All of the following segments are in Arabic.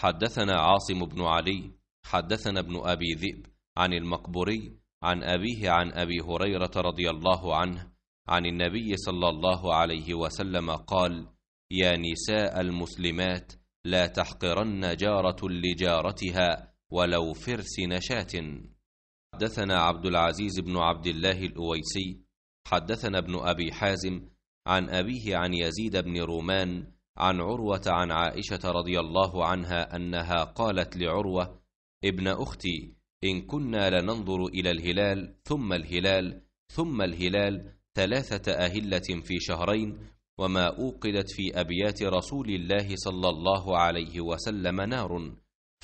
حدثنا عاصم بن علي حدثنا ابن أبي ذئب عن المقبري عن أبيه عن أبي هريرة رضي الله عنه عن النبي صلى الله عليه وسلم قال يا نساء المسلمات لا تحقرن جارة لجارتها ولو فرس نشاة حدثنا عبد العزيز بن عبد الله الأويسي حدثنا ابن أبي حازم عن أبيه عن يزيد بن رومان عن عروة عن عائشة رضي الله عنها أنها قالت لعروة: ابن أختي إن كنا لننظر إلى الهلال ثم الهلال ثم الهلال ثلاثة أهلة في شهرين وما أوقدت في أبيات رسول الله صلى الله عليه وسلم نار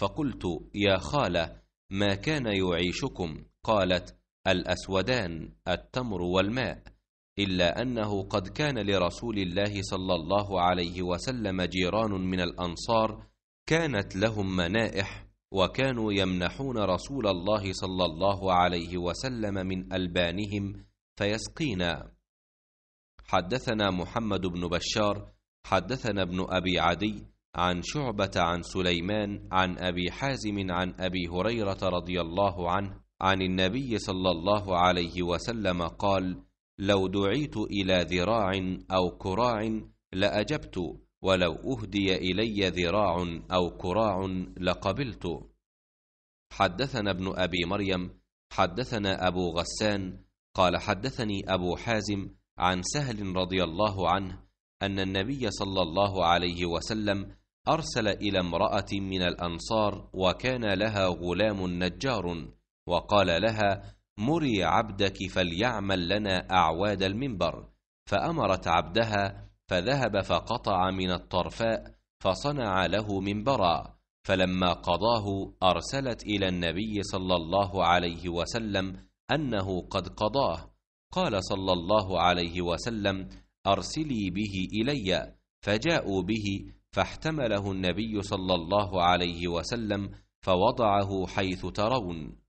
فقلت يا خالة ما كان يعيشكم قالت الأسودان التمر والماء إلا أنه قد كان لرسول الله صلى الله عليه وسلم جيران من الأنصار كانت لهم منائح وكانوا يمنحون رسول الله صلى الله عليه وسلم من ألبانهم فيسقينا حدثنا محمد بن بشار حدثنا ابن أبي عدي عن شعبة عن سليمان عن أبي حازم عن أبي هريرة رضي الله عنه عن النبي صلى الله عليه وسلم قال: لو دعيت إلى ذراع أو كراع لأجبت ولو أهدي إلي ذراع أو كراع لقبلت حدثنا ابن أبي مريم حدثنا أبو غسان قال حدثني أبو حازم عن سهل رضي الله عنه أن النبي صلى الله عليه وسلم أرسل إلى امرأة من الأنصار وكان لها غلام نجار وقال لها مري عبدك فليعمل لنا أعواد المنبر فأمرت عبدها فذهب فقطع من الطرفاء فصنع له منبرا فلما قضاه أرسلت إلى النبي صلى الله عليه وسلم أنه قد قضاه قال صلى الله عليه وسلم أرسلي به إلي فجاءوا به فاحتمله النبي صلى الله عليه وسلم فوضعه حيث ترون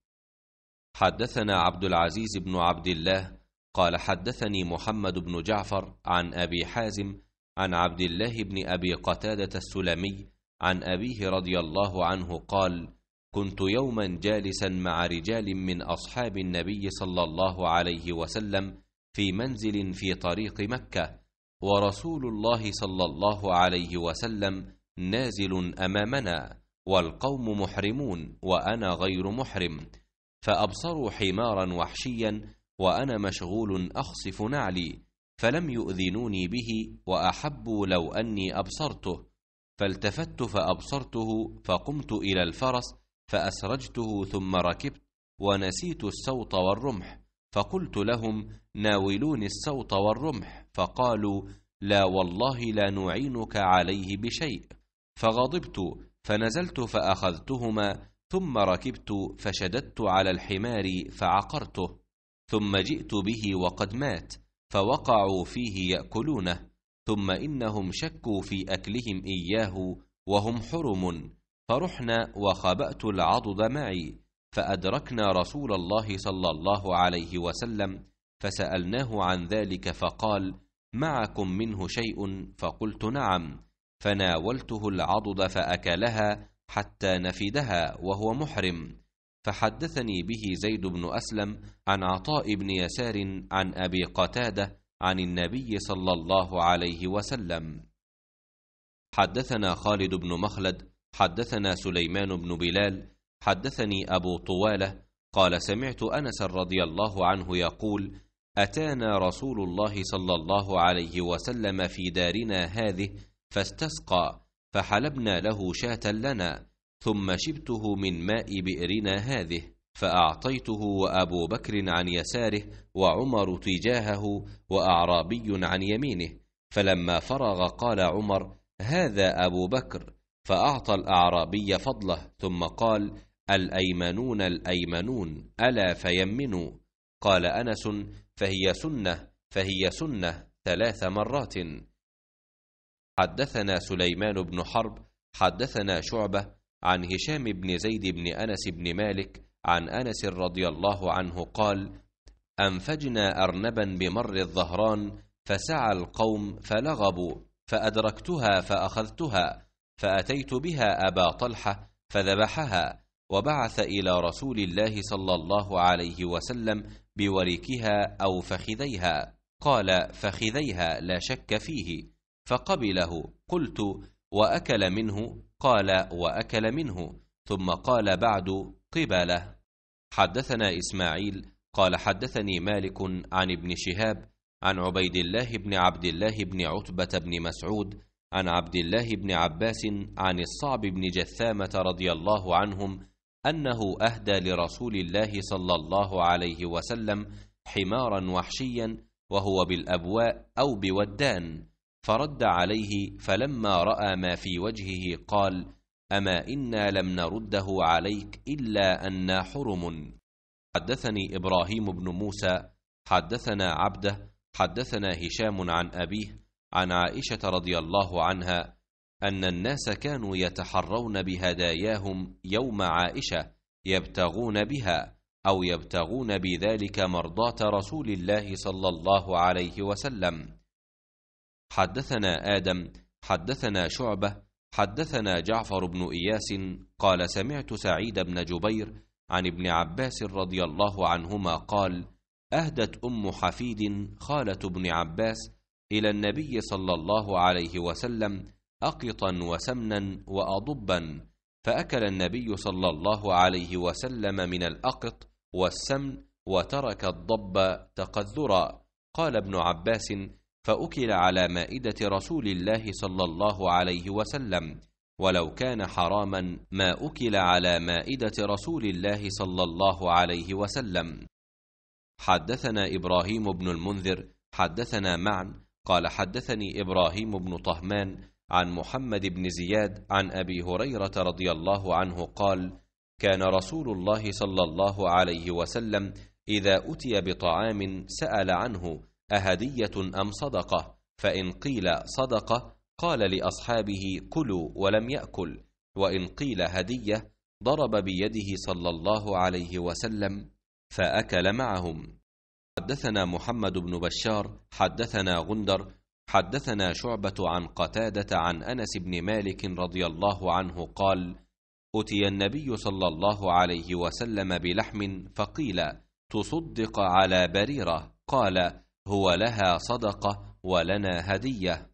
حدثنا عبد العزيز بن عبد الله قال حدثني محمد بن جعفر عن أبي حازم عن عبد الله بن أبي قتادة السلمي عن أبيه رضي الله عنه قال كنت يوما جالسا مع رجال من أصحاب النبي صلى الله عليه وسلم في منزل في طريق مكة ورسول الله صلى الله عليه وسلم نازل أمامنا والقوم محرمون وأنا غير محرم فأبصروا حمارا وحشيا وأنا مشغول أخصف نعلي فلم يؤذنوني به وأحبوا لو أني أبصرته فالتفت فأبصرته فقمت إلى الفرس فأسرجته ثم ركبت ونسيت السوط والرمح فقلت لهم ناولوني السوط والرمح فقالوا لا والله لا نعينك عليه بشيء فغضبت فنزلت فأخذتهما ثم ركبت فشددت على الحمار فعقرته ثم جئت به وقد مات فوقعوا فيه ياكلونه ثم انهم شكوا في اكلهم اياه وهم حرم فرحنا وخبات العضد معي فادركنا رسول الله صلى الله عليه وسلم فسالناه عن ذلك فقال معكم منه شيء فقلت نعم فناولته العضد فاكلها حتى نفدها وهو محرم فحدثني به زيد بن أسلم عن عطاء بن يسار عن أبي قتادة عن النبي صلى الله عليه وسلم حدثنا خالد بن مخلد حدثنا سليمان بن بلال حدثني أبو طوالة قال سمعت أنس رضي الله عنه يقول أتانا رسول الله صلى الله عليه وسلم في دارنا هذه فاستسقى فحلبنا له شاة لنا ثم شبته من ماء بئرنا هذه فأعطيته وأبو بكر عن يساره وعمر تجاهه وأعرابي عن يمينه فلما فرغ قال عمر هذا أبو بكر فأعطى الأعرابي فضله ثم قال الأيمنون الأيمنون ألا فيمنوا قال أنس فهي سنة فهي سنة ثلاث مرات حدثنا سليمان بن حرب حدثنا شعبة عن هشام بن زيد بن أنس بن مالك عن أنس رضي الله عنه قال أنفجنا أرنبا بمر الظهران فسعى القوم فلغبوا فأدركتها فأخذتها فأتيت بها أبا طلحة فذبحها وبعث إلى رسول الله صلى الله عليه وسلم بوريكها أو فخذيها قال فخذيها لا شك فيه فقبله قلت وأكل منه قال وأكل منه ثم قال بعد قباله حدثنا إسماعيل قال حدثني مالك عن ابن شهاب عن عبيد الله بن عبد الله بن عتبة بن مسعود عن عبد الله بن عباس عن الصعب بن جثامة رضي الله عنهم أنه أهدى لرسول الله صلى الله عليه وسلم حمارا وحشيا وهو بالأبواء أو بودان فرد عليه فلما راى ما في وجهه قال اما انا لم نرده عليك الا انا حرم حدثني ابراهيم بن موسى حدثنا عبده حدثنا هشام عن ابيه عن عائشه رضي الله عنها ان الناس كانوا يتحرون بهداياهم يوم عائشه يبتغون بها او يبتغون بذلك مرضاه رسول الله صلى الله عليه وسلم حدثنا آدم حدثنا شعبة حدثنا جعفر بن إياس قال سمعت سعيد بن جبير عن ابن عباس رضي الله عنهما قال أهدت أم حفيد خالة ابن عباس إلى النبي صلى الله عليه وسلم أقطا وسمنا وأضبا فأكل النبي صلى الله عليه وسلم من الأقط والسمن وترك الضب تقذرا قال ابن عباس فأكل على مائدة رسول الله صلى الله عليه وسلم ولو كان حراما ما أكل على مائدة رسول الله صلى الله عليه وسلم حدثنا إبراهيم بن المنذر حدثنا معا قال حدثني إبراهيم بن طهمان عن محمد بن زياد عن أبي هريرة رضي الله عنه قال كان رسول الله صلى الله عليه وسلم إذا أتي بطعام سأل عنه أهدية أم صدقة فإن قيل صدقة قال لأصحابه كلوا ولم يأكل وإن قيل هدية ضرب بيده صلى الله عليه وسلم فأكل معهم حدثنا محمد بن بشار حدثنا غندر حدثنا شعبة عن قتادة عن أنس بن مالك رضي الله عنه قال أتي النبي صلى الله عليه وسلم بلحم فقيل تصدق على بريرة قال هو لها صدقة ولنا هدية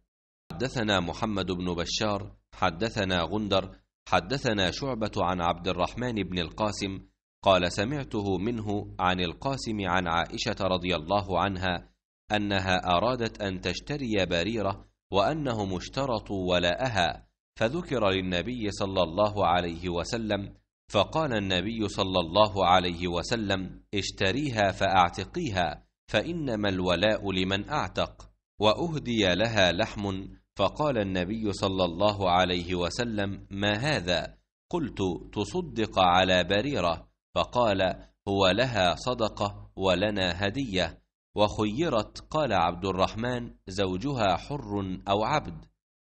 حدثنا محمد بن بشار حدثنا غندر حدثنا شعبة عن عبد الرحمن بن القاسم قال سمعته منه عن القاسم عن عائشة رضي الله عنها أنها أرادت أن تشتري بريرة وأنهم اشترطوا ولاءها فذكر للنبي صلى الله عليه وسلم فقال النبي صلى الله عليه وسلم اشتريها فأعتقيها فانما الولاء لمن اعتق واهدي لها لحم فقال النبي صلى الله عليه وسلم ما هذا قلت تصدق على بريره فقال هو لها صدقه ولنا هديه وخيرت قال عبد الرحمن زوجها حر او عبد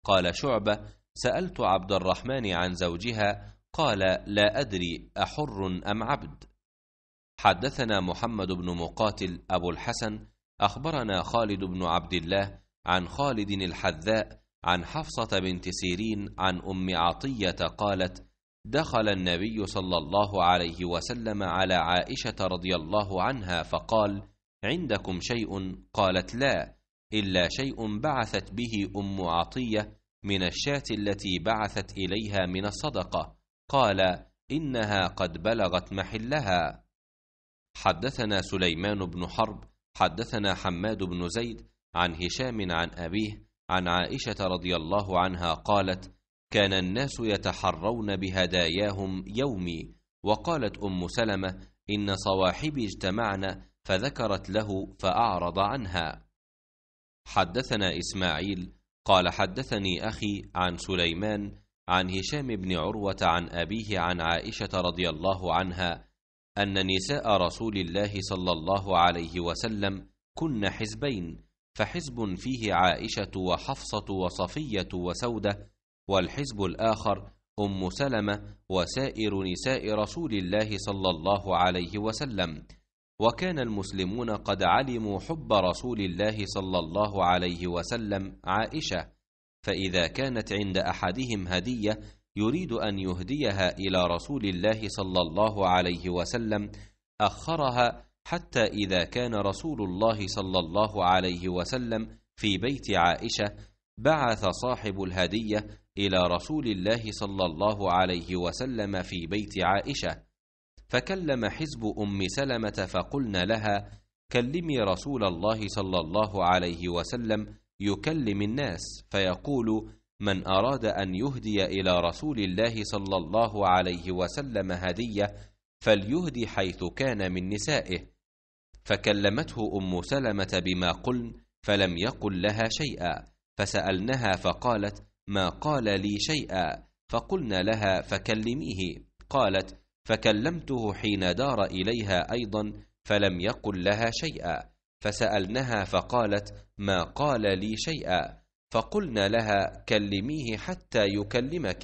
قال شعبه سالت عبد الرحمن عن زوجها قال لا ادري احر ام عبد حدثنا محمد بن مقاتل أبو الحسن أخبرنا خالد بن عبد الله عن خالد الحذاء عن حفصة بنت سيرين عن أم عطية قالت: دخل النبي صلى الله عليه وسلم على عائشة رضي الله عنها فقال: عندكم شيء؟ قالت: لا، إلا شيء بعثت به أم عطية من الشاة التي بعثت إليها من الصدقة، قال: إنها قد بلغت محلها. حدثنا سليمان بن حرب حدثنا حماد بن زيد عن هشام عن أبيه عن عائشة رضي الله عنها قالت كان الناس يتحرون بهداياهم يومي وقالت أم سلمة إن صواحبي اجتمعنا فذكرت له فأعرض عنها حدثنا إسماعيل قال حدثني أخي عن سليمان عن هشام بن عروة عن أبيه عن عائشة رضي الله عنها أن نساء رسول الله صلى الله عليه وسلم كن حزبين فحزب فيه عائشة وحفصة وصفية وسودة والحزب الآخر أم سلمة وسائر نساء رسول الله صلى الله عليه وسلم وكان المسلمون قد علموا حب رسول الله صلى الله عليه وسلم عائشة فإذا كانت عند أحدهم هدية يريد أن يهديها إلى رسول الله صلى الله عليه وسلم أخرها حتى إذا كان رسول الله صلى الله عليه وسلم في بيت عائشة بعث صاحب الهدية إلى رسول الله صلى الله عليه وسلم في بيت عائشة فكلم حزب أم سلمة فقلنا لها كلمي رسول الله صلى الله عليه وسلم يكلم الناس فيقول من أراد أن يهدي إلى رسول الله صلى الله عليه وسلم هدية فليهدي حيث كان من نسائه فكلمته أم سلمة بما قلن فلم يقل لها شيئا فسألنها فقالت ما قال لي شيئا فقلنا لها فكلميه قالت فكلمته حين دار إليها أيضا فلم يقل لها شيئا فسألنها فقالت ما قال لي شيئا فقلنا لها كلميه حتى يكلمك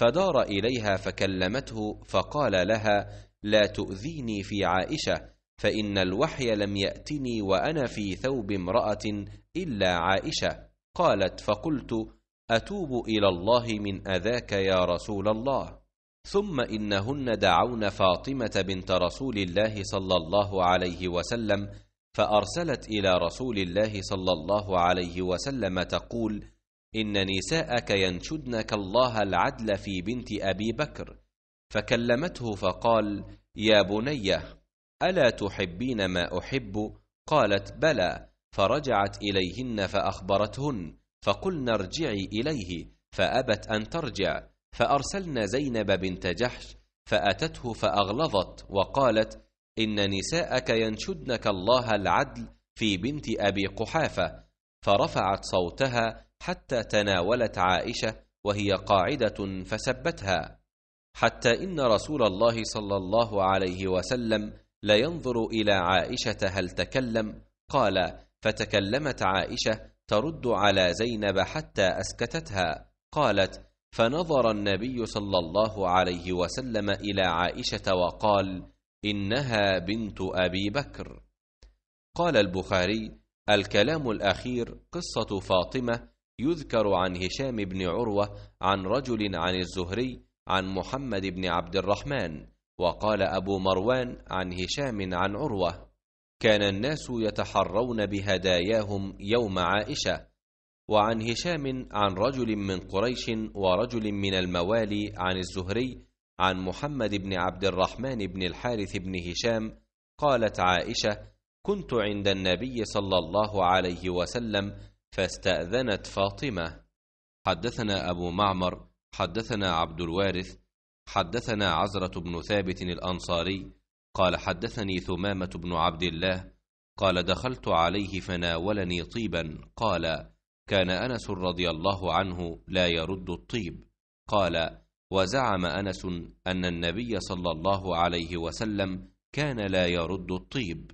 فدار اليها فكلمته فقال لها لا تؤذيني في عائشه فان الوحي لم ياتني وانا في ثوب امراه الا عائشه قالت فقلت اتوب الى الله من اذاك يا رسول الله ثم انهن دعون فاطمه بنت رسول الله صلى الله عليه وسلم فارسلت الى رسول الله صلى الله عليه وسلم تقول ان نساءك ينشدنك الله العدل في بنت ابي بكر فكلمته فقال يا بنيه الا تحبين ما احب قالت بلى فرجعت اليهن فاخبرتهن فقلن ارجعي اليه فابت ان ترجع فارسلن زينب بنت جحش فاتته فاغلظت وقالت إن نساءك ينشدنك الله العدل في بنت أبي قحافة فرفعت صوتها حتى تناولت عائشة وهي قاعدة فسبتها حتى إن رسول الله صلى الله عليه وسلم لينظر إلى عائشة هل تكلم قال فتكلمت عائشة ترد على زينب حتى أسكتتها قالت فنظر النبي صلى الله عليه وسلم إلى عائشة وقال إنها بنت أبي بكر قال البخاري الكلام الأخير قصة فاطمة يذكر عن هشام بن عروة عن رجل عن الزهري عن محمد بن عبد الرحمن وقال أبو مروان عن هشام عن عروة كان الناس يتحرون بهداياهم يوم عائشة وعن هشام عن رجل من قريش ورجل من الموالي عن الزهري عن محمد بن عبد الرحمن بن الحارث بن هشام قالت عائشه كنت عند النبي صلى الله عليه وسلم فاستاذنت فاطمه حدثنا ابو معمر حدثنا عبد الوارث حدثنا عزره بن ثابت الانصاري قال حدثني ثمامه بن عبد الله قال دخلت عليه فناولني طيبا قال كان انس رضي الله عنه لا يرد الطيب قال وزعم أنس أن النبي صلى الله عليه وسلم كان لا يرد الطيب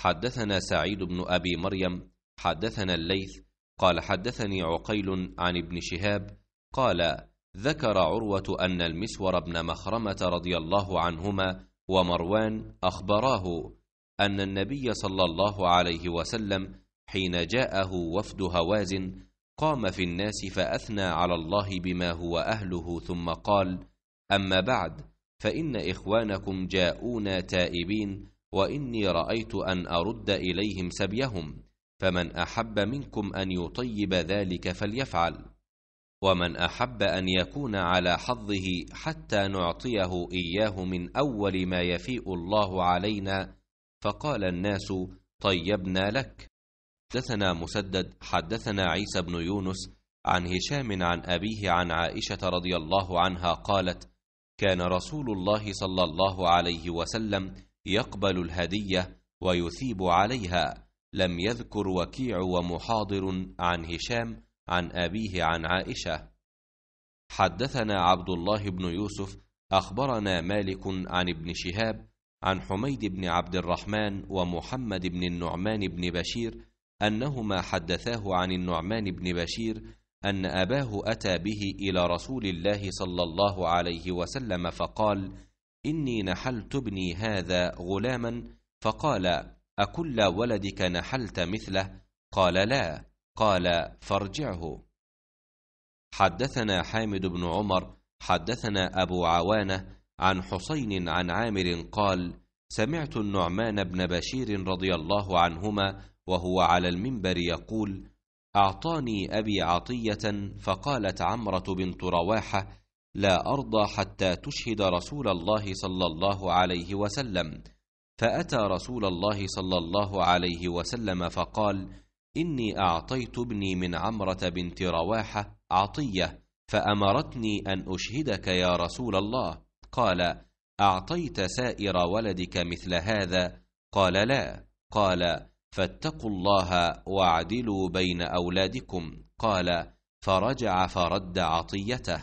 حدثنا سعيد بن أبي مريم حدثنا الليث قال حدثني عقيل عن ابن شهاب قال ذكر عروة أن المسور بن مخرمة رضي الله عنهما ومروان أخبراه أن النبي صلى الله عليه وسلم حين جاءه وفد هوازن قام في الناس فاثنى على الله بما هو اهله ثم قال اما بعد فان اخوانكم جاءونا تائبين واني رايت ان ارد اليهم سبيهم فمن احب منكم ان يطيب ذلك فليفعل ومن احب ان يكون على حظه حتى نعطيه اياه من اول ما يفيء الله علينا فقال الناس طيبنا لك حدثنا مسدد حدثنا عيسى بن يونس عن هشام عن أبيه عن عائشة رضي الله عنها قالت كان رسول الله صلى الله عليه وسلم يقبل الهدية ويثيب عليها لم يذكر وكيع ومحاضر عن هشام عن أبيه عن عائشة حدثنا عبد الله بن يوسف أخبرنا مالك عن ابن شهاب عن حميد بن عبد الرحمن ومحمد بن النعمان بن بشير أنهما حدثاه عن النعمان بن بشير أن أباه أتى به إلى رسول الله صلى الله عليه وسلم فقال: إني نحلت ابني هذا غلاما فقال: أكل ولدك نحلت مثله؟ قال: لا، قال: فارجعه. حدثنا حامد بن عمر، حدثنا أبو عوانة عن حسين عن عامر قال: سمعت النعمان بن بشير رضي الله عنهما وهو على المنبر يقول اعطاني ابي عطيه فقالت عمره بنت رواحه لا ارضى حتى تشهد رسول الله صلى الله عليه وسلم فاتى رسول الله صلى الله عليه وسلم فقال اني اعطيت ابني من عمره بنت رواحه عطيه فامرتني ان اشهدك يا رسول الله قال اعطيت سائر ولدك مثل هذا قال لا قال فاتقوا الله واعدلوا بين اولادكم قال فرجع فرد عطيته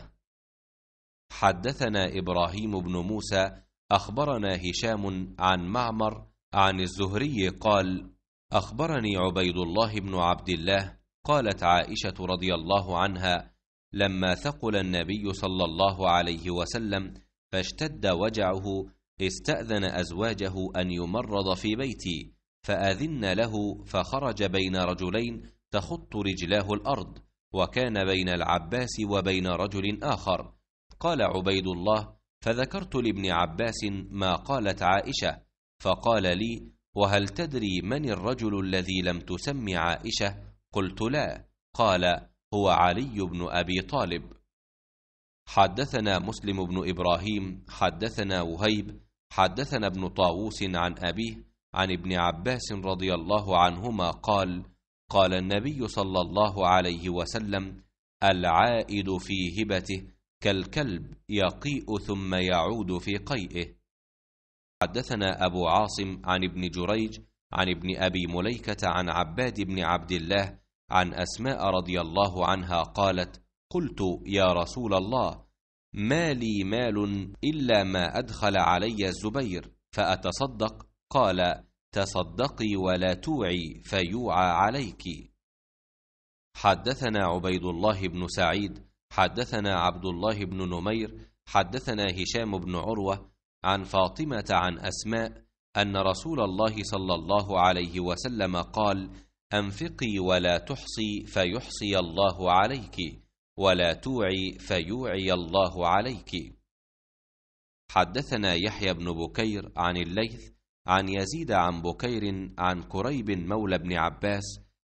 حدثنا ابراهيم بن موسى اخبرنا هشام عن معمر عن الزهري قال اخبرني عبيد الله بن عبد الله قالت عائشه رضي الله عنها لما ثقل النبي صلى الله عليه وسلم فاشتد وجعه استاذن ازواجه ان يمرض في بيتي فأذن له فخرج بين رجلين تخط رجلاه الأرض وكان بين العباس وبين رجل آخر قال عبيد الله فذكرت لابن عباس ما قالت عائشة فقال لي وهل تدري من الرجل الذي لم تسم عائشة قلت لا قال هو علي بن أبي طالب حدثنا مسلم بن إبراهيم حدثنا وهيب حدثنا ابن طاووس عن أبيه عن ابن عباس رضي الله عنهما قال قال النبي صلى الله عليه وسلم العائد في هبته كالكلب يقيء ثم يعود في قيئه حدثنا أبو عاصم عن ابن جريج عن ابن أبي مليكة عن عباد بن عبد الله عن أسماء رضي الله عنها قالت قلت يا رسول الله ما لي مال إلا ما أدخل علي الزبير فأتصدق قال تصدقي ولا توعي فيوعى عليك حدثنا عبيد الله بن سعيد حدثنا عبد الله بن نمير حدثنا هشام بن عروه عن فاطمه عن اسماء ان رسول الله صلى الله عليه وسلم قال انفقي ولا تحصي فيحصي الله عليك ولا توعي فيوعي الله عليك حدثنا يحيى بن بكير عن الليث عن يزيد عن بكير عن كريب مولى ابن عباس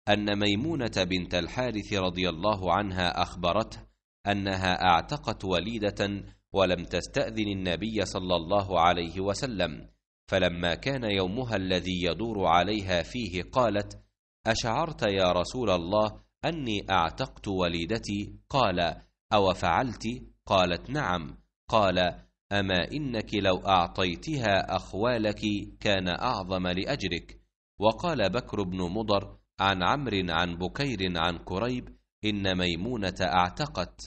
أن ميمونة بنت الحارث رضي الله عنها أخبرته أنها أعتقت وليدة ولم تستأذن النبي صلى الله عليه وسلم فلما كان يومها الذي يدور عليها فيه قالت أشعرت يا رسول الله أني أعتقت وليدتي قال أو فعلت قالت نعم قال أما إنك لو أعطيتها أخوالك كان أعظم لأجرك وقال بكر بن مضر عن عمرو عن بكير عن كريب إن ميمونة أعتقت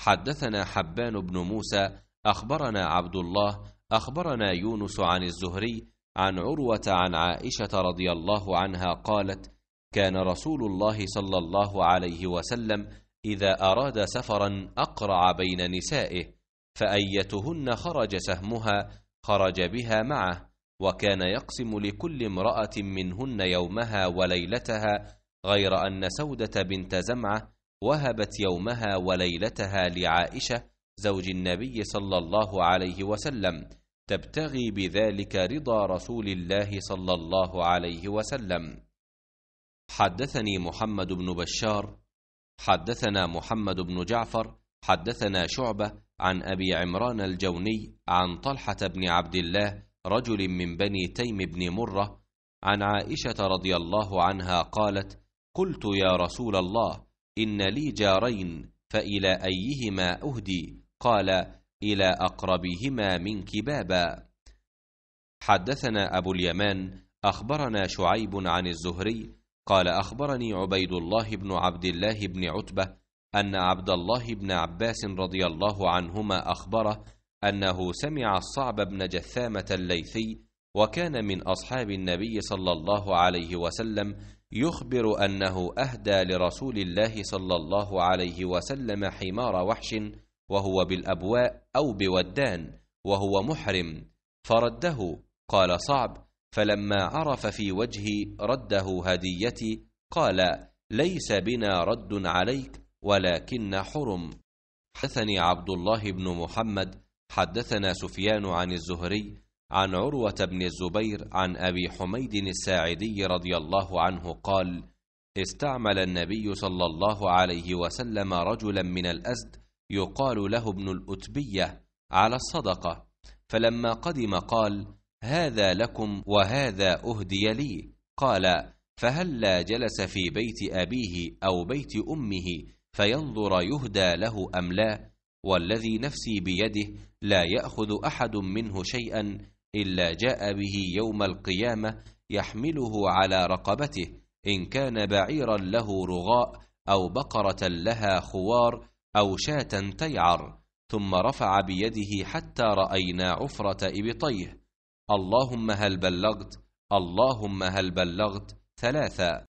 حدثنا حبان بن موسى أخبرنا عبد الله أخبرنا يونس عن الزهري عن عروة عن عائشة رضي الله عنها قالت كان رسول الله صلى الله عليه وسلم إذا أراد سفرا أقرع بين نسائه فأيتهن خرج سهمها خرج بها معه وكان يقسم لكل امرأة منهن يومها وليلتها غير أن سودة بنت زمعة وهبت يومها وليلتها لعائشة زوج النبي صلى الله عليه وسلم تبتغي بذلك رضا رسول الله صلى الله عليه وسلم حدثني محمد بن بشار حدثنا محمد بن جعفر حدثنا شعبة عن أبي عمران الجوني عن طلحة بن عبد الله رجل من بني تيم بن مرة عن عائشة رضي الله عنها قالت قلت يا رسول الله إن لي جارين فإلى أيهما أهدي قال إلى أقربهما منك بابا حدثنا أبو اليمان أخبرنا شعيب عن الزهري قال أخبرني عبيد الله بن عبد الله بن عتبة أن عبد الله بن عباس رضي الله عنهما أخبره أنه سمع الصعب بن جثامة الليثي وكان من أصحاب النبي صلى الله عليه وسلم يخبر أنه أهدى لرسول الله صلى الله عليه وسلم حمار وحش وهو بالأبواء أو بودان وهو محرم فرده قال صعب فلما عرف في وجهي رده هديتي قال ليس بنا رد عليك ولكن حرم حدثني عبد الله بن محمد حدثنا سفيان عن الزهري عن عروة بن الزبير عن أبي حميد الساعدي رضي الله عنه قال استعمل النبي صلى الله عليه وسلم رجلا من الأزد يقال له ابن الأتبية على الصدقة فلما قدم قال هذا لكم وهذا أهدي لي قال فهلا جلس في بيت أبيه أو بيت أمه فينظر يهدى له أم لا والذي نفسي بيده لا يأخذ أحد منه شيئا إلا جاء به يوم القيامة يحمله على رقبته إن كان بعيرا له رغاء أو بقرة لها خوار أو شاة تيعر ثم رفع بيده حتى رأينا عفرة إبطيه اللهم هل بلغت اللهم هل بلغت ثلاثا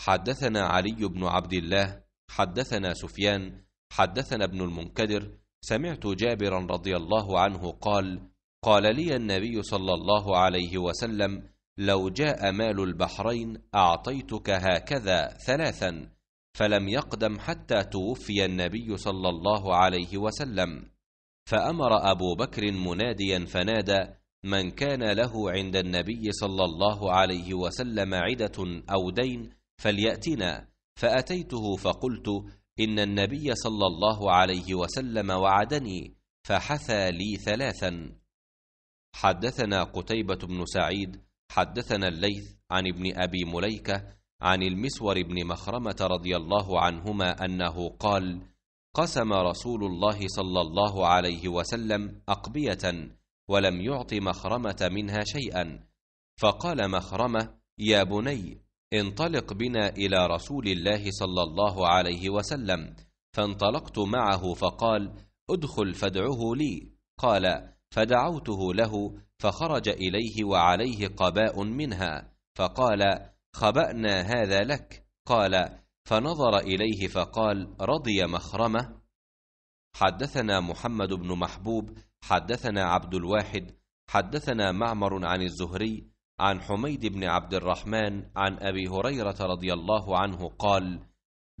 حدثنا علي بن عبد الله حدثنا سفيان حدثنا ابن المنكدر سمعت جابرا رضي الله عنه قال قال لي النبي صلى الله عليه وسلم لو جاء مال البحرين اعطيتك هكذا ثلاثا فلم يقدم حتى توفي النبي صلى الله عليه وسلم فامر ابو بكر مناديا فنادى من كان له عند النبي صلى الله عليه وسلم عده او دين فلياتنا فأتيته فقلت إن النبي صلى الله عليه وسلم وعدني فحثى لي ثلاثا حدثنا قتيبة بن سعيد حدثنا الليث عن ابن أبي مليكة عن المسور بن مخرمة رضي الله عنهما أنه قال قسم رسول الله صلى الله عليه وسلم أقبية ولم يعط مخرمة منها شيئا فقال مخرمة يا بني انطلق بنا إلى رسول الله صلى الله عليه وسلم فانطلقت معه فقال ادخل فادعه لي قال فدعوته له فخرج إليه وعليه قباء منها فقال خبأنا هذا لك قال فنظر إليه فقال رضي مخرمة حدثنا محمد بن محبوب حدثنا عبد الواحد حدثنا معمر عن الزهري عن حميد بن عبد الرحمن عن أبي هريرة رضي الله عنه قال: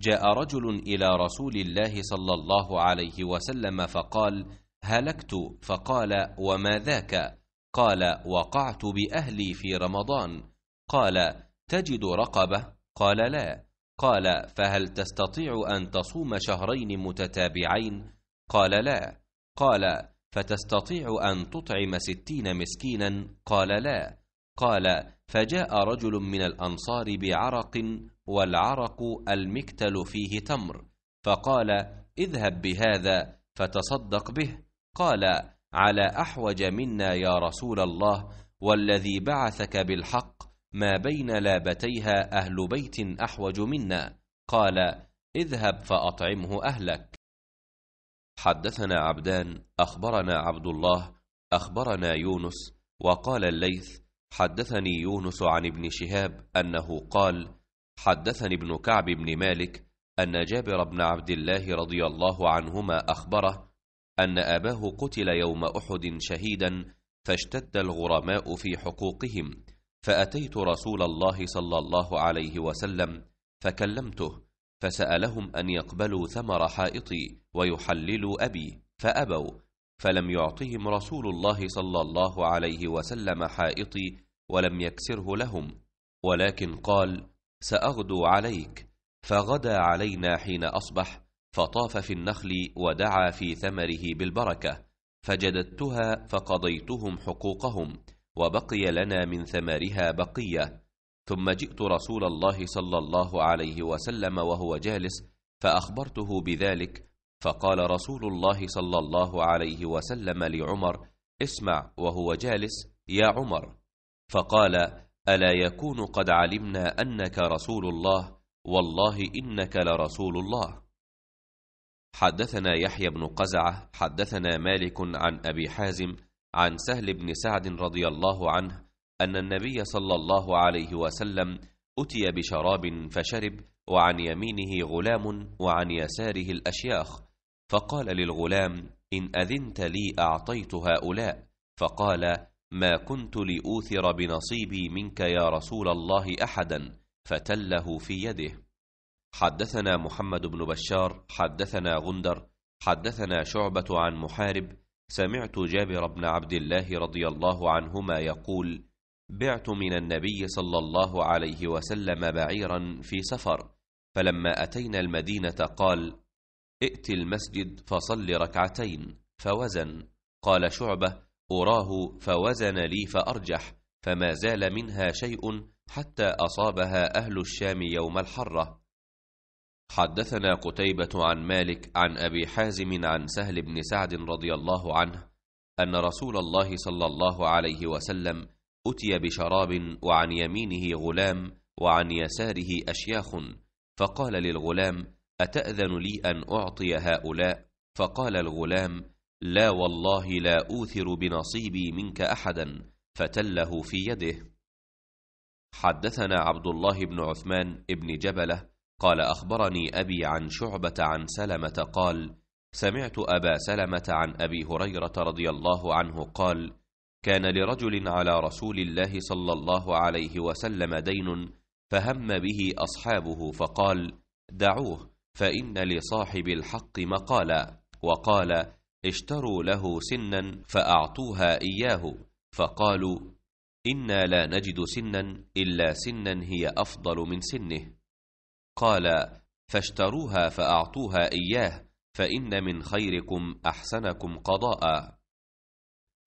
جاء رجل إلى رسول الله صلى الله عليه وسلم فقال: هلكت فقال وما ذاك قال وقعت باهلي في رمضان قال تجد رقبه قال لا قال فهل تستطيع ان تصوم شهرين متتابعين قال لا قال فتستطيع ان تطعم ستين مسكينا قال لا قال فجاء رجل من الأنصار بعرق والعرق المكتل فيه تمر فقال اذهب بهذا فتصدق به قال على أحوج منا يا رسول الله والذي بعثك بالحق ما بين لابتيها أهل بيت أحوج منا قال اذهب فأطعمه أهلك حدثنا عبدان أخبرنا عبد الله أخبرنا يونس وقال الليث حدثني يونس عن ابن شهاب أنه قال حدثني ابن كعب بن مالك أن جابر بن عبد الله رضي الله عنهما أخبره أن أباه قتل يوم أحد شهيدا فاشتد الغرماء في حقوقهم فأتيت رسول الله صلى الله عليه وسلم فكلمته فسألهم أن يقبلوا ثمر حائطي ويحللوا أبي فأبوا فلم يعطهم رسول الله صلى الله عليه وسلم حائطي ولم يكسره لهم ولكن قال سأغدو عليك فغدا علينا حين أصبح فطاف في النخل ودعا في ثمره بالبركة فجددتها فقضيتهم حقوقهم وبقي لنا من ثمرها بقية ثم جئت رسول الله صلى الله عليه وسلم وهو جالس فأخبرته بذلك فقال رسول الله صلى الله عليه وسلم لعمر اسمع وهو جالس يا عمر فقال ألا يكون قد علمنا أنك رسول الله والله إنك لرسول الله حدثنا يحيى بن قزعة حدثنا مالك عن أبي حازم عن سهل بن سعد رضي الله عنه أن النبي صلى الله عليه وسلم أتي بشراب فشرب وعن يمينه غلام وعن يساره الأشياخ فقال للغلام إن أذنت لي أعطيت هؤلاء فقال ما كنت لأوثر بنصيبي منك يا رسول الله أحدا فتله في يده حدثنا محمد بن بشار حدثنا غندر حدثنا شعبة عن محارب سمعت جابر بن عبد الله رضي الله عنهما يقول بعت من النبي صلى الله عليه وسلم بعيرا في سفر فلما أتينا المدينة قال ائت المسجد فصل ركعتين فوزن قال شعبة أراه فوزن لي فأرجح فما زال منها شيء حتى أصابها أهل الشام يوم الحرة حدثنا قتيبة عن مالك عن أبي حازم عن سهل بن سعد رضي الله عنه أن رسول الله صلى الله عليه وسلم أتي بشراب وعن يمينه غلام وعن يساره أشياخ فقال للغلام أتأذن لي أن أعطي هؤلاء فقال الغلام لا والله لا أوثر بنصيبي منك أحدا فتله في يده حدثنا عبد الله بن عثمان بن جبله قال أخبرني أبي عن شعبة عن سلمة قال سمعت أبا سلمة عن أبي هريرة رضي الله عنه قال كان لرجل على رسول الله صلى الله عليه وسلم دين فهم به أصحابه فقال دعوه فإن لصاحب الحق مقالا وقال اشتروا له سنا فأعطوها إياه فقالوا إنا لا نجد سنا إلا سنا هي أفضل من سنه قال فاشتروها فأعطوها إياه فإن من خيركم أحسنكم قضاء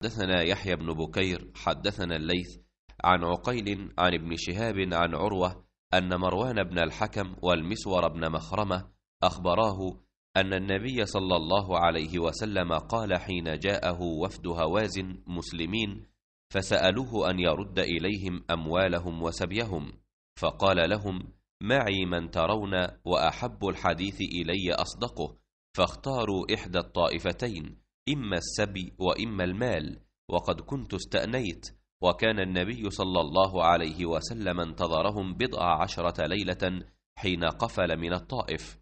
حدثنا يحيى بن بكير حدثنا الليث عن عقيل عن ابن شهاب عن عروة أن مروان بن الحكم والمسور بن مخرمة أخبراه أن النبي صلى الله عليه وسلم قال حين جاءه وفد هوازن مسلمين فسألوه أن يرد إليهم أموالهم وسبيهم فقال لهم معي من ترون وأحب الحديث إلي أصدقه فاختاروا إحدى الطائفتين إما السبي وإما المال وقد كنت استأنيت وكان النبي صلى الله عليه وسلم انتظرهم بضع عشرة ليلة حين قفل من الطائف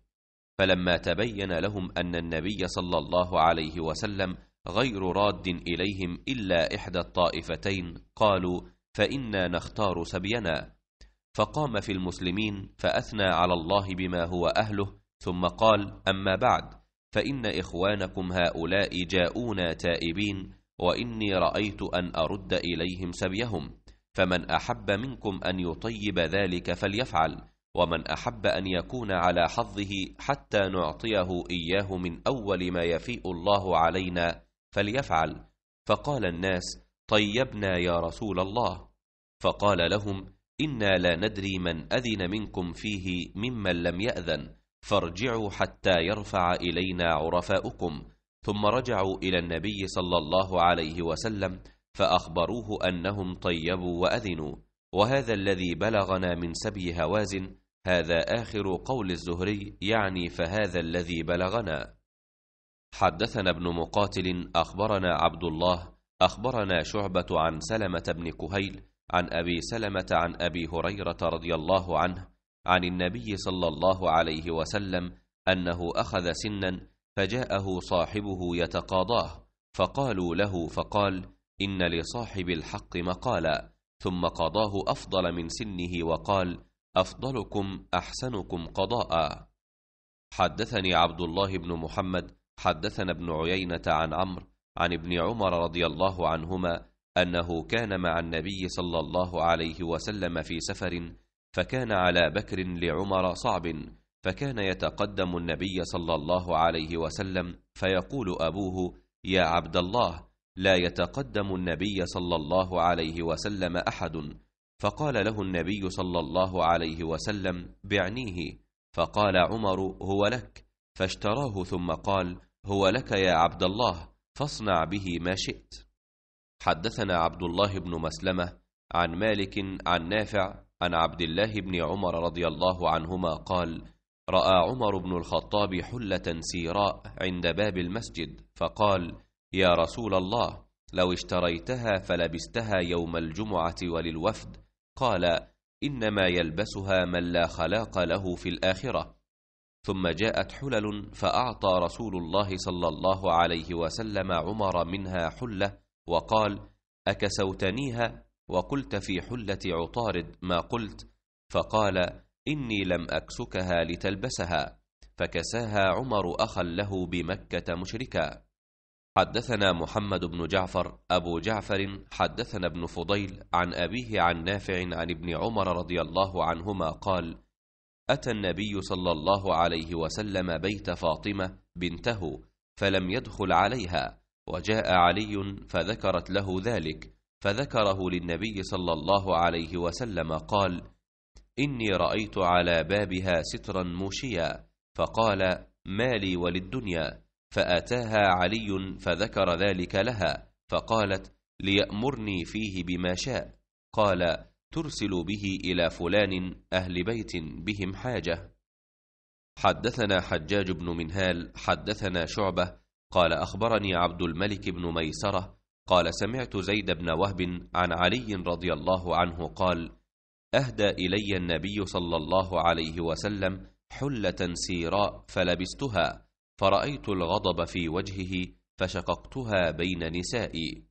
فلما تبين لهم أن النبي صلى الله عليه وسلم غير راد إليهم إلا إحدى الطائفتين قالوا فإنا نختار سبينا فقام في المسلمين فأثنى على الله بما هو أهله ثم قال أما بعد فإن إخوانكم هؤلاء جاءونا تائبين وإني رأيت أن أرد إليهم سبيهم فمن أحب منكم أن يطيب ذلك فليفعل ومن أحب أن يكون على حظه حتى نعطيه إياه من أول ما يفيء الله علينا فليفعل فقال الناس طيبنا يا رسول الله فقال لهم إنا لا ندري من أذن منكم فيه ممن لم يأذن فارجعوا حتى يرفع إلينا عرفاؤكم ثم رجعوا إلى النبي صلى الله عليه وسلم فأخبروه أنهم طيبوا وأذنوا وهذا الذي بلغنا من سبي هوازن هذا آخر قول الزهري يعني فهذا الذي بلغنا حدثنا ابن مقاتل أخبرنا عبد الله أخبرنا شعبة عن سلمة بن كهيل عن أبي سلمة عن أبي هريرة رضي الله عنه عن النبي صلى الله عليه وسلم أنه أخذ سنا فجاءه صاحبه يتقاضاه فقالوا له فقال إن لصاحب الحق مقالا ثم قضاه أفضل من سنه وقال أفضلكم أحسنكم قضاء حدثني عبد الله بن محمد حدثنا ابن عيينة عن عمرو عن ابن عمر رضي الله عنهما أنه كان مع النبي صلى الله عليه وسلم في سفر فكان على بكر لعمر صعب فكان يتقدم النبي صلى الله عليه وسلم فيقول أبوه يا عبد الله لا يتقدم النبي صلى الله عليه وسلم أحد فقال له النبي صلى الله عليه وسلم بعنيه فقال عمر هو لك فاشتراه ثم قال هو لك يا عبد الله فاصنع به ما شئت حدثنا عبد الله بن مسلمة عن مالك عن نافع عن عبد الله بن عمر رضي الله عنهما قال رأى عمر بن الخطاب حلة سيراء عند باب المسجد فقال يا رسول الله لو اشتريتها فلبستها يوم الجمعة وللوفد قال إنما يلبسها من لا خلاق له في الآخرة ثم جاءت حلل فأعطى رسول الله صلى الله عليه وسلم عمر منها حلة وقال أكسوتنيها وقلت في حلة عطارد ما قلت فقال إني لم أكسكها لتلبسها فكساها عمر أخا له بمكة مشركا حدثنا محمد بن جعفر أبو جعفر حدثنا ابن فضيل عن أبيه عن نافع عن ابن عمر رضي الله عنهما قال أتى النبي صلى الله عليه وسلم بيت فاطمة بنته فلم يدخل عليها وجاء علي فذكرت له ذلك فذكره للنبي صلى الله عليه وسلم قال إني رأيت على بابها سترا موشيا فقال ما لي وللدنيا فأتاها علي فذكر ذلك لها فقالت ليأمرني فيه بما شاء قال ترسل به إلى فلان أهل بيت بهم حاجة حدثنا حجاج بن منهال حدثنا شعبة قال أخبرني عبد الملك بن ميسرة قال سمعت زيد بن وهب عن علي رضي الله عنه قال أهدى إلي النبي صلى الله عليه وسلم حلة سيراء فلبستها فرأيت الغضب في وجهه فشققتها بين نسائي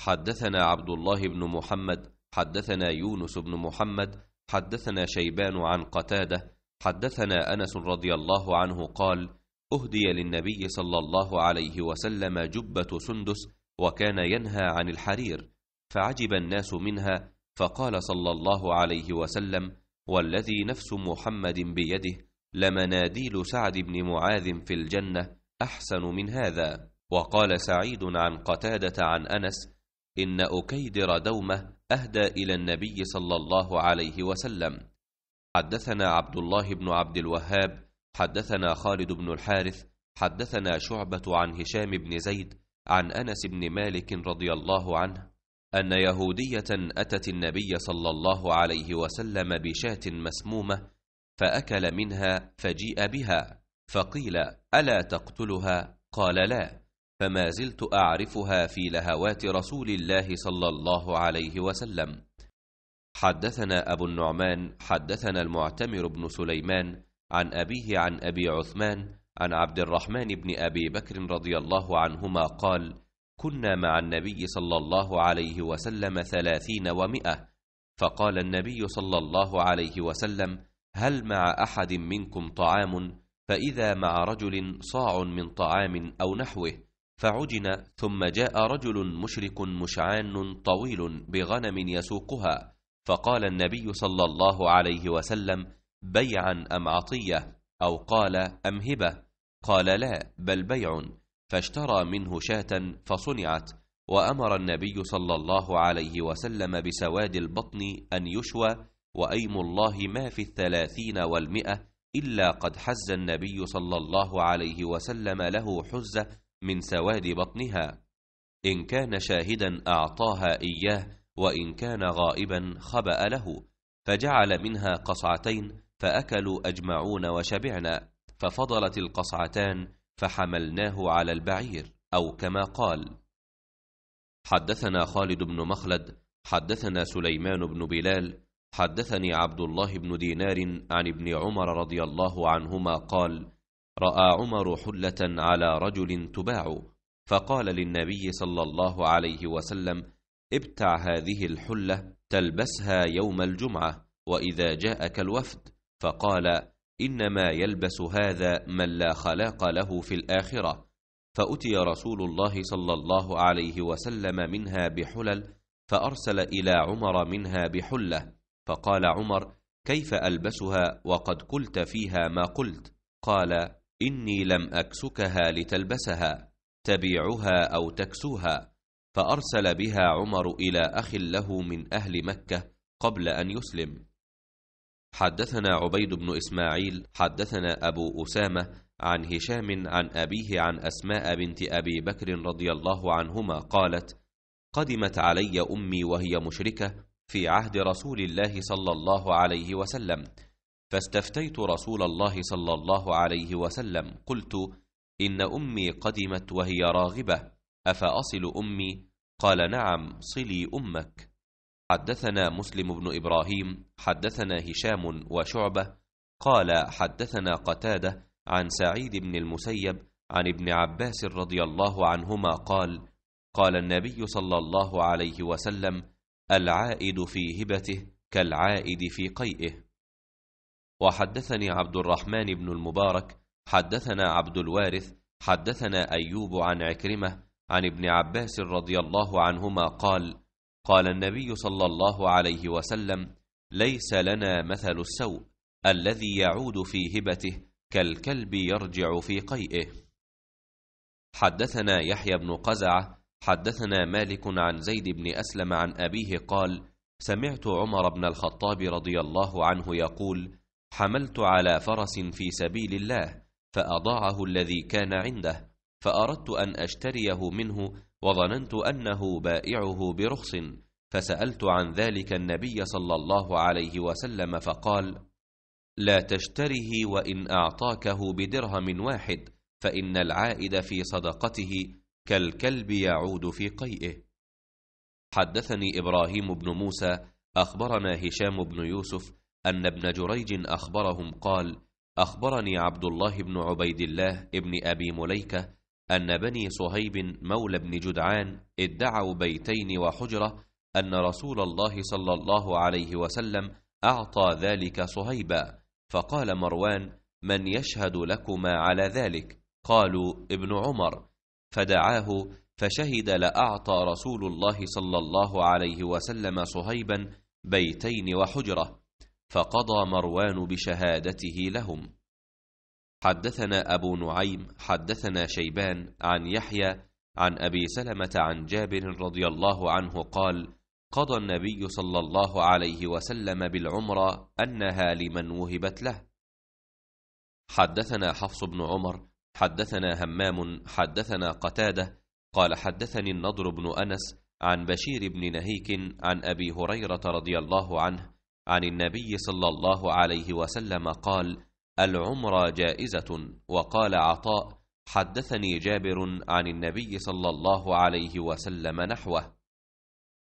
حدثنا عبد الله بن محمد حدثنا يونس بن محمد حدثنا شيبان عن قتاده حدثنا انس رضي الله عنه قال اهدي للنبي صلى الله عليه وسلم جبه سندس وكان ينهى عن الحرير فعجب الناس منها فقال صلى الله عليه وسلم والذي نفس محمد بيده لمناديل سعد بن معاذ في الجنة أحسن من هذا وقال سعيد عن قتادة عن أنس إن أكيدر دومة أهدى إلى النبي صلى الله عليه وسلم حدثنا عبد الله بن عبد الوهاب حدثنا خالد بن الحارث حدثنا شعبة عن هشام بن زيد عن أنس بن مالك رضي الله عنه أن يهودية أتت النبي صلى الله عليه وسلم بشاة مسمومة فأكل منها فجيء بها فقيل ألا تقتلها قال لا فما زلت أعرفها في لهوات رسول الله صلى الله عليه وسلم حدثنا أبو النعمان حدثنا المعتمر بن سليمان عن أبيه عن أبي عثمان عن عبد الرحمن بن أبي بكر رضي الله عنهما قال كنا مع النبي صلى الله عليه وسلم ثلاثين ومئة فقال النبي صلى الله عليه وسلم هل مع أحد منكم طعام فإذا مع رجل صاع من طعام أو نحوه فعجن ثم جاء رجل مشرك مشعان طويل بغنم يسوقها فقال النبي صلى الله عليه وسلم بيعا أم عطية أو قال أم هبة قال لا بل بيع فاشترى منه شاة فصنعت وأمر النبي صلى الله عليه وسلم بسواد البطن أن يشوى وأيم الله ما في الثلاثين والمئة إلا قد حز النبي صلى الله عليه وسلم له حزة من سواد بطنها إن كان شاهدا أعطاها إياه وإن كان غائبا خبأ له فجعل منها قصعتين فأكلوا أجمعون وشبعنا ففضلت القصعتان فحملناه على البعير أو كما قال حدثنا خالد بن مخلد حدثنا سليمان بن بلال حدثني عبد الله بن دينار عن ابن عمر رضي الله عنهما قال راى عمر حله على رجل تباع فقال للنبي صلى الله عليه وسلم ابتع هذه الحله تلبسها يوم الجمعه واذا جاءك الوفد فقال انما يلبس هذا من لا خلاق له في الاخره فاتي رسول الله صلى الله عليه وسلم منها بحلل فارسل الى عمر منها بحله فقال عمر كيف ألبسها وقد قلت فيها ما قلت قال إني لم أكسكها لتلبسها تبيعها أو تكسوها فأرسل بها عمر إلى أخ له من أهل مكة قبل أن يسلم حدثنا عبيد بن إسماعيل حدثنا أبو أسامة عن هشام عن أبيه عن أسماء بنت أبي بكر رضي الله عنهما قالت قدمت علي أمي وهي مشركة في عهد رسول الله صلى الله عليه وسلم فاستفتيت رسول الله صلى الله عليه وسلم قلت إن أمي قدمت وهي راغبة أفأصل أمي؟ قال نعم صلي أمك حدثنا مسلم بن إبراهيم حدثنا هشام وشعبة قال حدثنا قتادة عن سعيد بن المسيب عن ابن عباس رضي الله عنهما قال قال النبي صلى الله عليه وسلم العائد في هبته كالعائد في قيئه وحدثني عبد الرحمن بن المبارك حدثنا عبد الوارث حدثنا أيوب عن عكرمة عن ابن عباس رضي الله عنهما قال قال النبي صلى الله عليه وسلم ليس لنا مثل السوء الذي يعود في هبته كالكلب يرجع في قيئه حدثنا يحيى بن قزعة حدثنا مالك عن زيد بن أسلم عن أبيه قال سمعت عمر بن الخطاب رضي الله عنه يقول حملت على فرس في سبيل الله فأضاعه الذي كان عنده فأردت أن أشتريه منه وظننت أنه بائعه برخص فسألت عن ذلك النبي صلى الله عليه وسلم فقال لا تشتره وإن أعطاكه بدرهم واحد فإن العائد في صدقته كالكلب يعود في قيئه حدثني إبراهيم بن موسى أخبرنا هشام بن يوسف أن ابن جريج أخبرهم قال أخبرني عبد الله بن عبيد الله ابن أبي مليكة أن بني صهيب مولى بن جدعان ادعوا بيتين وحجرة أن رسول الله صلى الله عليه وسلم أعطى ذلك صهيبا فقال مروان من يشهد لكما على ذلك قالوا ابن عمر فدعاه فشهد لأعطى رسول الله صلى الله عليه وسلم صهيبا بيتين وحجرة فقضى مروان بشهادته لهم حدثنا أبو نعيم حدثنا شيبان عن يحيى عن أبي سلمة عن جابر رضي الله عنه قال قضى النبي صلى الله عليه وسلم بالعمرة أنها لمن وهبت له حدثنا حفص بن عمر حدثنا همام حدثنا قتادة قال حدثني النضر بن أنس عن بشير بن نهيك عن أبي هريرة رضي الله عنه عن النبي صلى الله عليه وسلم قال العمر جائزة وقال عطاء حدثني جابر عن النبي صلى الله عليه وسلم نحوه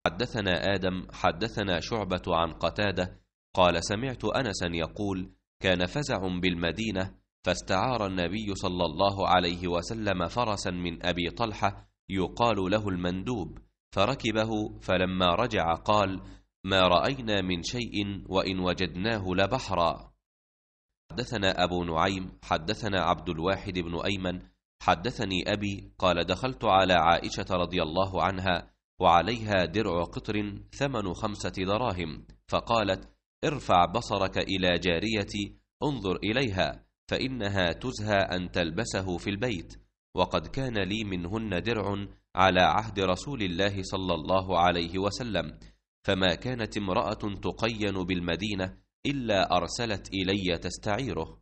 حدثنا آدم حدثنا شعبة عن قتادة قال سمعت أنسا يقول كان فزع بالمدينة فاستعار النبي صلى الله عليه وسلم فرسا من أبي طلحة يقال له المندوب فركبه فلما رجع قال ما رأينا من شيء وإن وجدناه لبحرا حدثنا أبو نعيم حدثنا عبد الواحد بن أيمن حدثني أبي قال دخلت على عائشة رضي الله عنها وعليها درع قطر ثمن خمسة دراهم فقالت ارفع بصرك إلى جاريتي انظر إليها فإنها تزهى أن تلبسه في البيت وقد كان لي منهن درع على عهد رسول الله صلى الله عليه وسلم فما كانت امرأة تقين بالمدينة إلا أرسلت إلي تستعيره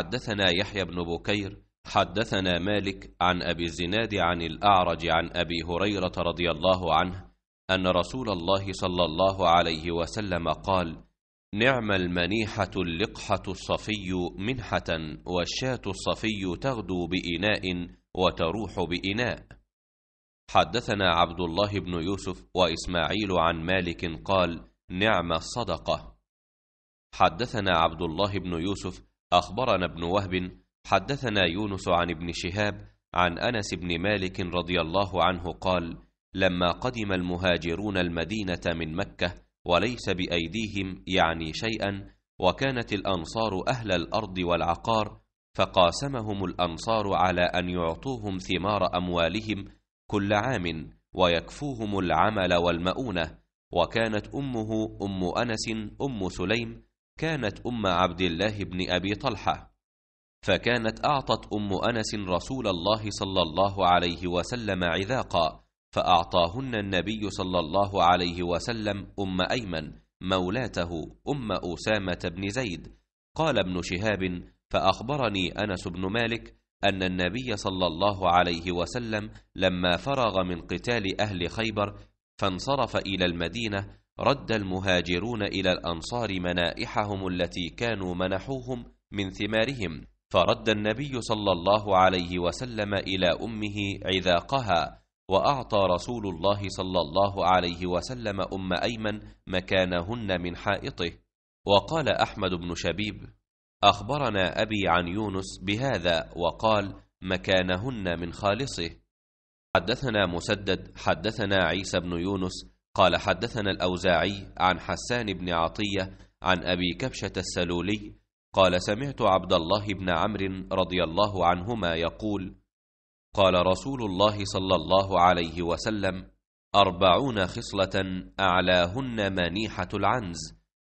حدثنا يحيى بن بكير حدثنا مالك عن أبي الزناد عن الأعرج عن أبي هريرة رضي الله عنه أن رسول الله صلى الله عليه وسلم قال نعم المنيحة اللقحة الصفي منحة والشاة الصفي تغدو بإناء وتروح بإناء حدثنا عبد الله بن يوسف وإسماعيل عن مالك قال نعم الصدقة حدثنا عبد الله بن يوسف أخبرنا ابن وهب حدثنا يونس عن ابن شهاب عن أنس بن مالك رضي الله عنه قال لما قدم المهاجرون المدينة من مكة وليس بأيديهم يعني شيئا وكانت الأنصار أهل الأرض والعقار فقاسمهم الأنصار على أن يعطوهم ثمار أموالهم كل عام ويكفوهم العمل والمؤونة وكانت أمه أم أنس أم سليم كانت أم عبد الله بن أبي طلحة فكانت أعطت أم أنس رسول الله صلى الله عليه وسلم عذاقا فأعطاهن النبي صلى الله عليه وسلم أم أيمن مولاته أم أسامة بن زيد قال ابن شهاب فأخبرني أنس بن مالك أن النبي صلى الله عليه وسلم لما فرغ من قتال أهل خيبر فانصرف إلى المدينة رد المهاجرون إلى الأنصار منائحهم التي كانوا منحوهم من ثمارهم فرد النبي صلى الله عليه وسلم إلى أمه عذاقها وأعطى رسول الله صلى الله عليه وسلم أم أيمن مكانهن من حائطه وقال أحمد بن شبيب أخبرنا أبي عن يونس بهذا وقال مكانهن من خالصه حدثنا مسدد حدثنا عيسى بن يونس قال حدثنا الأوزاعي عن حسان بن عطية عن أبي كبشة السلولي قال سمعت عبد الله بن عمرو رضي الله عنهما يقول قال رسول الله صلى الله عليه وسلم أربعون خصلة أعلاهن منيحه العنز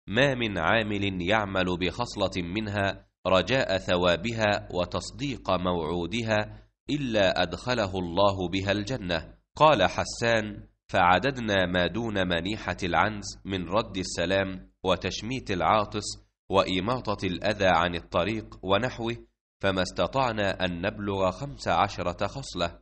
ما من عامل يعمل بخصلة منها رجاء ثوابها وتصديق موعودها إلا أدخله الله بها الجنة قال حسان فعددنا ما دون منيحة العنز من رد السلام وتشميت العاطس وإماطة الأذى عن الطريق ونحوه فما استطعنا أن نبلغ خمس عشرة خصلة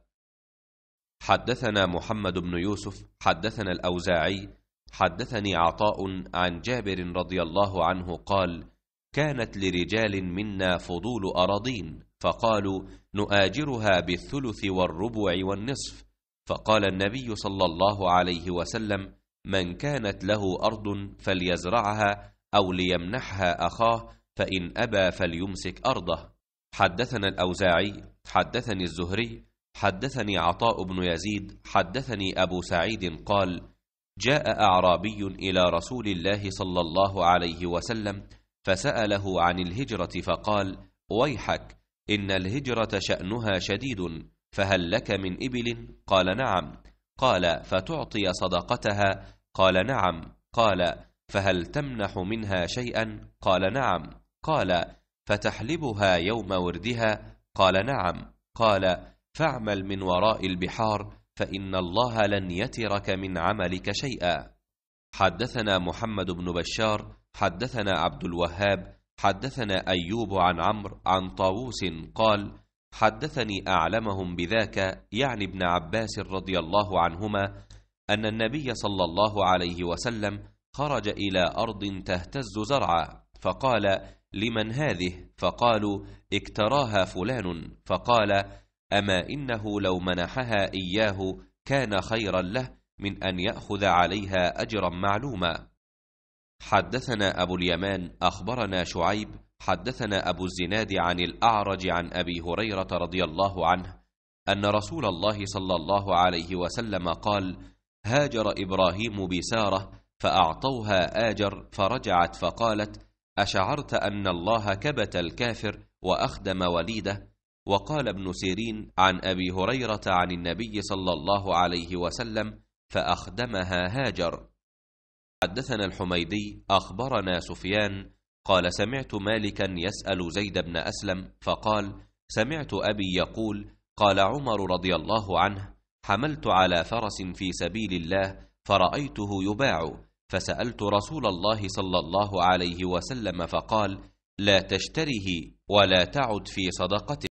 حدثنا محمد بن يوسف حدثنا الأوزاعي حدثني عطاء عن جابر رضي الله عنه قال كانت لرجال منا فضول أراضين فقالوا نؤاجرها بالثلث والربع والنصف فقال النبي صلى الله عليه وسلم من كانت له أرض فليزرعها أو ليمنحها أخاه فإن أبى فليمسك أرضه حدثنا الأوزاعي حدثني الزهري حدثني عطاء بن يزيد حدثني أبو سعيد قال جاء أعرابي إلى رسول الله صلى الله عليه وسلم فسأله عن الهجرة فقال ويحك إن الهجرة شأنها شديد فهل لك من إبل؟ قال نعم قال فتعطي صدقتها قال نعم قال فهل تمنح منها شيئا؟ قال نعم قال فتحلبها يوم وردها قال نعم قال فاعمل من وراء البحار فإن الله لن يترك من عملك شيئا حدثنا محمد بن بشار حدثنا عبد الوهاب حدثنا أيوب عن عمرو عن طاووس قال حدثني أعلمهم بذاك يعني ابن عباس رضي الله عنهما أن النبي صلى الله عليه وسلم خرج إلى أرض تهتز زرعا فقال لمن هذه فقالوا اكتراها فلان فقال أما إنه لو منحها إياه كان خيرا له من أن يأخذ عليها أجرا معلوما حدثنا أبو اليمان أخبرنا شعيب حدثنا أبو الزناد عن الأعرج عن أبي هريرة رضي الله عنه أن رسول الله صلى الله عليه وسلم قال هاجر إبراهيم بسارة فأعطوها آجر فرجعت فقالت أشعرت أن الله كبت الكافر وأخدم وليده وقال ابن سيرين عن أبي هريرة عن النبي صلى الله عليه وسلم فأخدمها هاجر حدثنا الحميدي أخبرنا سفيان قال سمعت مالكا يسأل زيد بن أسلم فقال سمعت أبي يقول قال عمر رضي الله عنه حملت على فرس في سبيل الله فرأيته يباع فسألت رسول الله صلى الله عليه وسلم فقال لا تشتره ولا تعد في صدقته